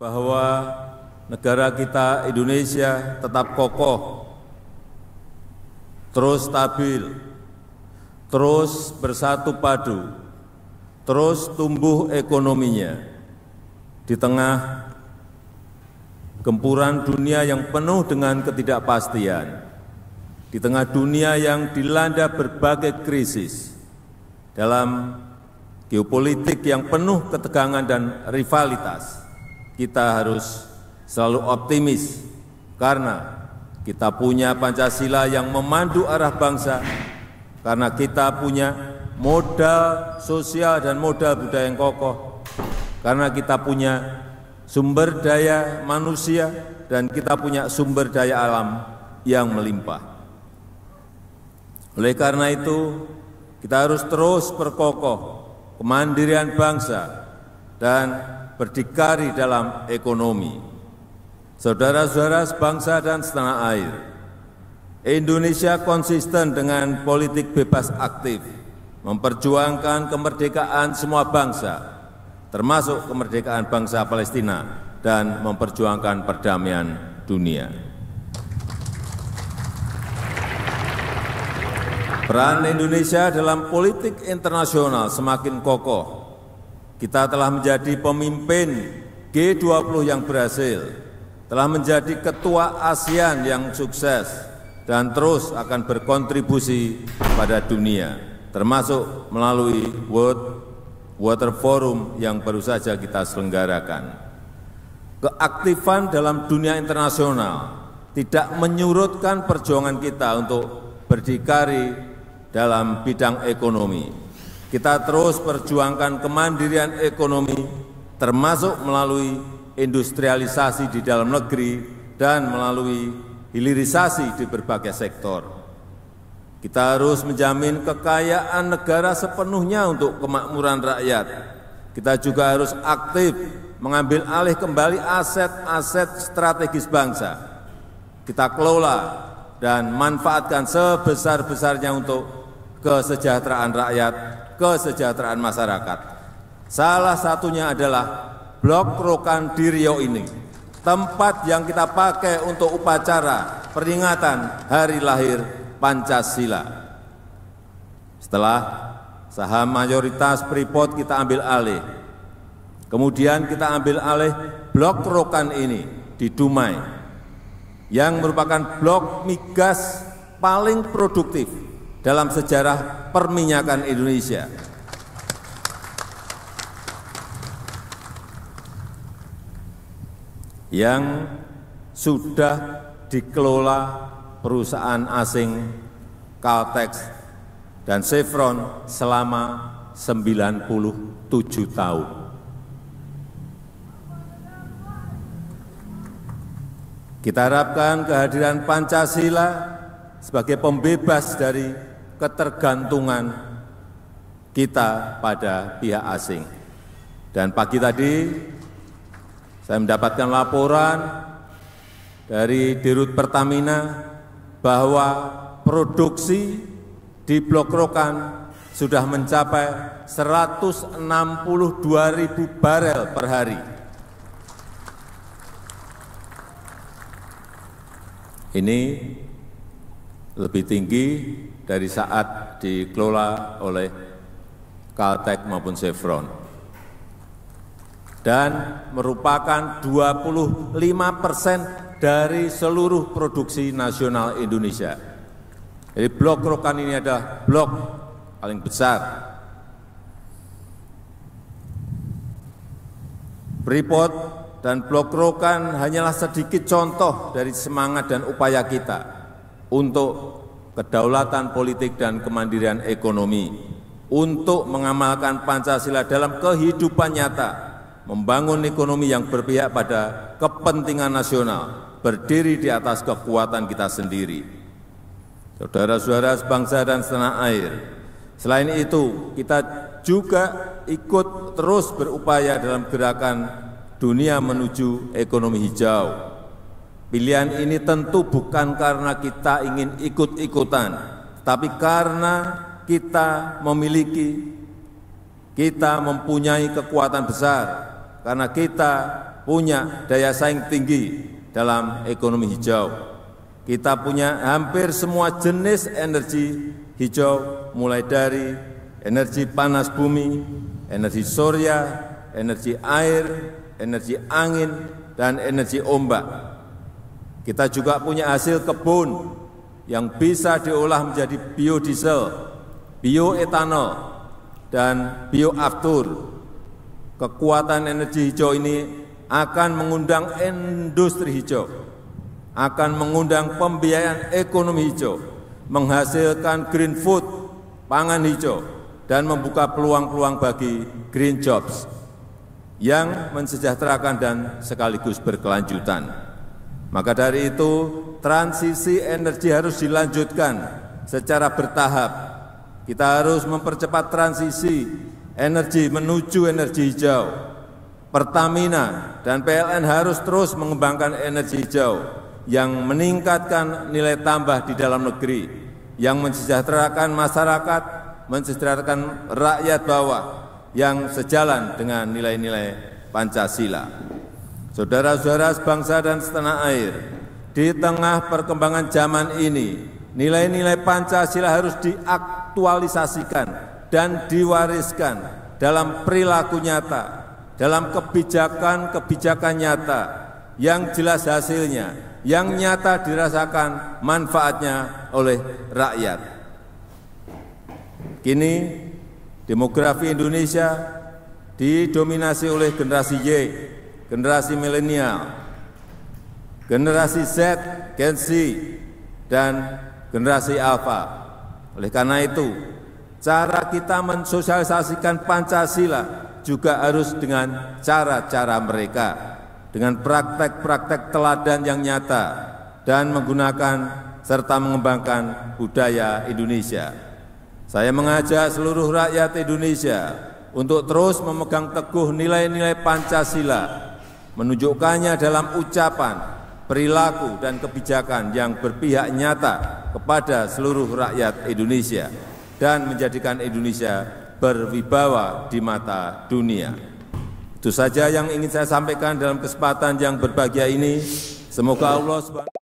bahwa negara kita Indonesia tetap kokoh, terus stabil, terus bersatu padu, terus tumbuh ekonominya di tengah gempuran dunia yang penuh dengan ketidakpastian, di tengah dunia yang dilanda berbagai krisis, dalam geopolitik yang penuh ketegangan dan rivalitas kita harus selalu optimis karena kita punya Pancasila yang memandu arah bangsa, karena kita punya modal sosial dan modal budaya yang kokoh, karena kita punya sumber daya manusia dan kita punya sumber daya alam yang melimpah. Oleh karena itu, kita harus terus perkokoh kemandirian bangsa dan berdikari dalam ekonomi. Saudara-saudara sebangsa dan setanah air, Indonesia konsisten dengan politik bebas aktif, memperjuangkan kemerdekaan semua bangsa, termasuk kemerdekaan bangsa Palestina, dan memperjuangkan perdamaian dunia. Peran Indonesia dalam politik internasional semakin kokoh kita telah menjadi pemimpin G20 yang berhasil, telah menjadi ketua ASEAN yang sukses, dan terus akan berkontribusi pada dunia, termasuk melalui World Water Forum yang baru saja kita selenggarakan. Keaktifan dalam dunia internasional tidak menyurutkan perjuangan kita untuk berdikari dalam bidang ekonomi. Kita terus perjuangkan kemandirian ekonomi, termasuk melalui industrialisasi di dalam negeri dan melalui hilirisasi di berbagai sektor. Kita harus menjamin kekayaan negara sepenuhnya untuk kemakmuran rakyat. Kita juga harus aktif mengambil alih kembali aset-aset strategis bangsa. Kita kelola dan manfaatkan sebesar-besarnya untuk kesejahteraan rakyat kesejahteraan masyarakat. Salah satunya adalah Blok Rokan di Rio ini, tempat yang kita pakai untuk upacara peringatan hari lahir Pancasila. Setelah saham mayoritas Freeport kita ambil alih, kemudian kita ambil alih Blok Rokan ini di Dumai, yang merupakan blok migas paling produktif dalam sejarah perminyakan Indonesia. Yang sudah dikelola perusahaan asing Caltex dan Chevron selama 97 tahun. Kita harapkan kehadiran Pancasila sebagai pembebas dari ketergantungan kita pada pihak asing. Dan pagi tadi saya mendapatkan laporan dari Dirut Pertamina bahwa produksi di Blok Rokan sudah mencapai 162 ribu barel per hari. Ini lebih tinggi dari saat dikelola oleh Caltech maupun Chevron dan merupakan 25 persen dari seluruh produksi nasional Indonesia. Jadi blok Rokan ini adalah blok paling besar. Freeport dan blok Rokan hanyalah sedikit contoh dari semangat dan upaya kita untuk kedaulatan politik dan kemandirian ekonomi, untuk mengamalkan Pancasila dalam kehidupan nyata, membangun ekonomi yang berpihak pada kepentingan nasional, berdiri di atas kekuatan kita sendiri. Saudara-saudara sebangsa dan setanah air, selain itu kita juga ikut terus berupaya dalam gerakan dunia menuju ekonomi hijau Pilihan ini tentu bukan karena kita ingin ikut-ikutan, tapi karena kita memiliki, kita mempunyai kekuatan besar, karena kita punya daya saing tinggi dalam ekonomi hijau. Kita punya hampir semua jenis energi hijau, mulai dari energi panas bumi, energi surya, energi air, energi angin, dan energi ombak kita juga punya hasil kebun yang bisa diolah menjadi biodiesel, bioetanol, dan bioaftur. Kekuatan energi hijau ini akan mengundang industri hijau, akan mengundang pembiayaan ekonomi hijau, menghasilkan green food, pangan hijau, dan membuka peluang-peluang bagi green jobs yang mensejahterakan dan sekaligus berkelanjutan. Maka dari itu, transisi energi harus dilanjutkan secara bertahap. Kita harus mempercepat transisi energi menuju energi hijau. Pertamina dan PLN harus terus mengembangkan energi hijau yang meningkatkan nilai tambah di dalam negeri, yang mensejahterakan masyarakat, mensejahterakan rakyat bawah, yang sejalan dengan nilai-nilai Pancasila. Saudara-saudara sebangsa dan setanah air, di tengah perkembangan zaman ini, nilai-nilai Pancasila harus diaktualisasikan dan diwariskan dalam perilaku nyata, dalam kebijakan-kebijakan nyata yang jelas hasilnya, yang nyata dirasakan manfaatnya oleh rakyat. Kini demografi Indonesia didominasi oleh generasi Y generasi milenial, generasi Z, Gen Z, dan generasi Alpha. Oleh karena itu, cara kita mensosialisasikan Pancasila juga harus dengan cara-cara mereka, dengan praktek-praktek teladan yang nyata, dan menggunakan serta mengembangkan budaya Indonesia. Saya mengajak seluruh rakyat Indonesia untuk terus memegang teguh nilai-nilai Pancasila menunjukkannya dalam ucapan, perilaku, dan kebijakan yang berpihak nyata kepada seluruh rakyat Indonesia dan menjadikan Indonesia berwibawa di mata dunia. Itu saja yang ingin saya sampaikan dalam kesempatan yang berbahagia ini. Semoga Allah SWT